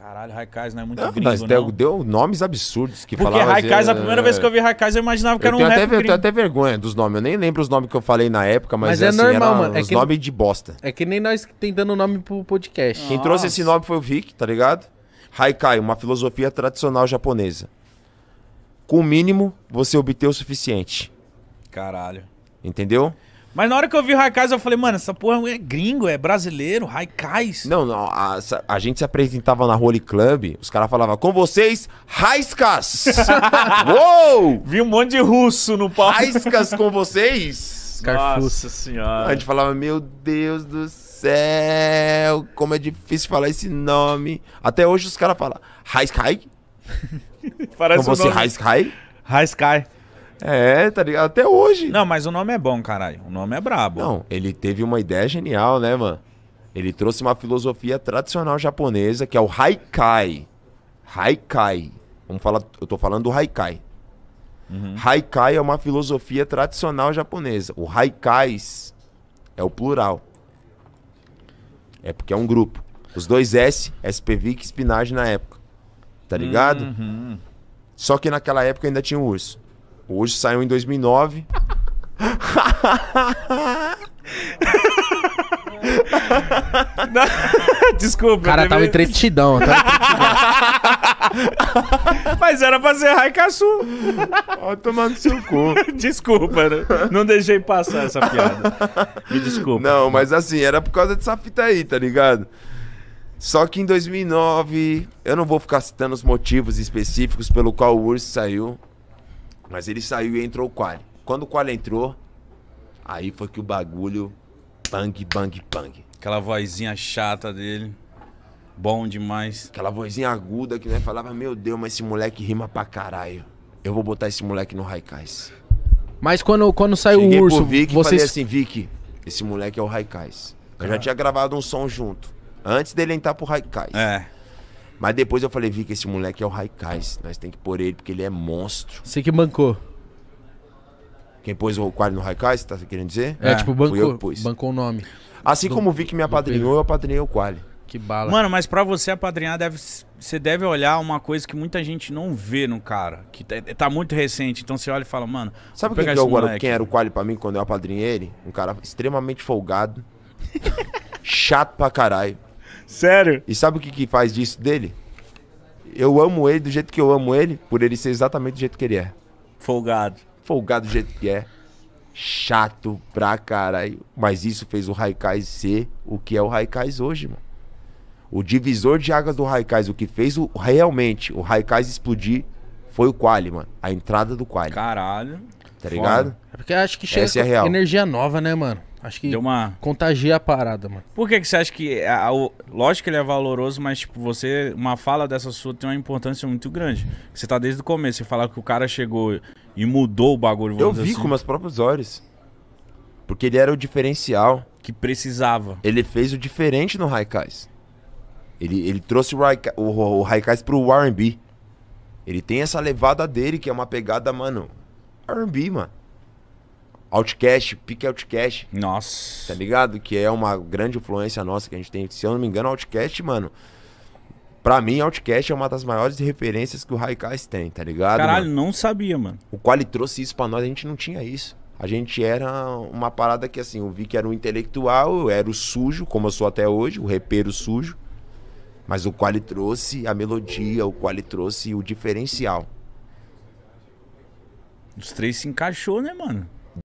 Caralho, Raikais não é muito não, gringo, mas deu, deu, nomes absurdos que falaram. Porque Raikais, de... a primeira vez que eu vi Raikais, eu imaginava que eu era um até, Eu tenho até vergonha dos nomes. Eu nem lembro os nomes que eu falei na época, mas, mas é assim, normal, mano. É que... nomes de bosta. É que nem nós tentando nome pro podcast. Nossa. Quem trouxe esse nome foi o Vic, tá ligado? Haikai, uma filosofia tradicional japonesa. Com o mínimo, você obteve o suficiente. Caralho. Entendeu? Mas na hora que eu vi Raikais, eu falei, mano, essa porra é gringo, é brasileiro, Raikais. Não, não, a, a gente se apresentava na Holy Club, os caras falavam, com vocês, Raiskas! Uou! Vi um monte de russo no palco. Raiskas com vocês? Nossa senhora. A gente falava, meu Deus do céu, como é difícil falar esse nome. Até hoje os caras falam, Raiskai? Parece com você, Raiskai? Raiskai. É, tá ligado? Até hoje. Não, mas o nome é bom, caralho. O nome é brabo. Não, ele teve uma ideia genial, né, mano? Ele trouxe uma filosofia tradicional japonesa, que é o Haikai. Haikai. Vamos falar, eu tô falando do Haikai. Uhum. Haikai é uma filosofia tradicional japonesa. O Haikais é o plural. É porque é um grupo. Os dois S, SPV e Spinage na época. Tá ligado? Uhum. Só que naquela época ainda tinha o urso. Hoje saiu em 2009. Desculpa. O cara tava entretidão. tá? Mas era pra ser Raikaçu. Ó, tomando seu cu. Desculpa, né? não deixei passar essa piada. Me desculpa. Não, mas assim, era por causa dessa fita aí, tá ligado? Só que em 2009, eu não vou ficar citando os motivos específicos pelo qual o Urso saiu. Mas ele saiu e entrou o Quali. Quando o Quali entrou, aí foi que o bagulho. Bang, bang, bang. Aquela vozinha chata dele. Bom demais. Aquela vozinha aguda que né, falava: Meu Deus, mas esse moleque rima pra caralho. Eu vou botar esse moleque no Raikais. Mas quando, quando saiu Cheguei o urso. Vic, vocês... falei assim: Vic, esse moleque é o Raikais. Eu já tinha gravado um som junto. Antes dele entrar pro Raikais. É. Mas depois eu falei, vi que esse moleque é o Raikais. Nós tem que pôr ele, porque ele é monstro. Você que bancou. Quem pôs o quadro no Raikais, tá querendo dizer? É, tipo, é tipo, bancou, bancou o nome. Assim do, como o que me apadrinhou, eu apadrinhei o Quali. Que bala. Mano, mas pra você apadrinhar, deve, você deve olhar uma coisa que muita gente não vê no cara. Que tá, tá muito recente. Então você olha e fala, mano. Sabe o que agora, quem era o Quali pra mim quando eu apadrinhei ele? Um cara extremamente folgado. chato pra caralho. Sério? E sabe o que, que faz disso dele? Eu amo ele do jeito que eu amo ele, por ele ser exatamente do jeito que ele é. Folgado. Folgado do jeito que é. Chato pra caralho. Mas isso fez o Raikais ser o que é o Raikais hoje, mano. O divisor de águas do Raikais, o que fez o, realmente o Raikais explodir foi o Quali, mano. A entrada do Quali. Caralho. Tá ligado? Foda. É porque acho que chega Essa é real. energia nova, né, mano? Acho que Deu uma... contagia a parada, mano. Por que, que você acha que. A, a, Lógico que ele é valoroso, mas tipo, você. Uma fala dessa sua tem uma importância muito grande. Você tá desde o começo, você fala que o cara chegou e mudou o bagulho. Eu vi assim. com meus próprios olhos. Porque ele era o diferencial. Que precisava. Ele fez o diferente no Raikais. Ele, ele trouxe o, o Raikais pro RB. Ele tem essa levada dele, que é uma pegada, mano. RB, mano. Outcast, Pique Outcast. Nossa. Tá ligado? Que é uma grande influência nossa que a gente tem. Se eu não me engano, Outcast, mano. Pra mim, Outcast é uma das maiores referências que o Raikais tem, tá ligado? Caralho, mano? não sabia, mano. O ele trouxe isso pra nós, a gente não tinha isso. A gente era uma parada que, assim, eu vi que era o um intelectual, eu era o sujo, como eu sou até hoje, o repeiro sujo. Mas o ele trouxe a melodia, o ele trouxe o diferencial. Os três se encaixou, né, mano?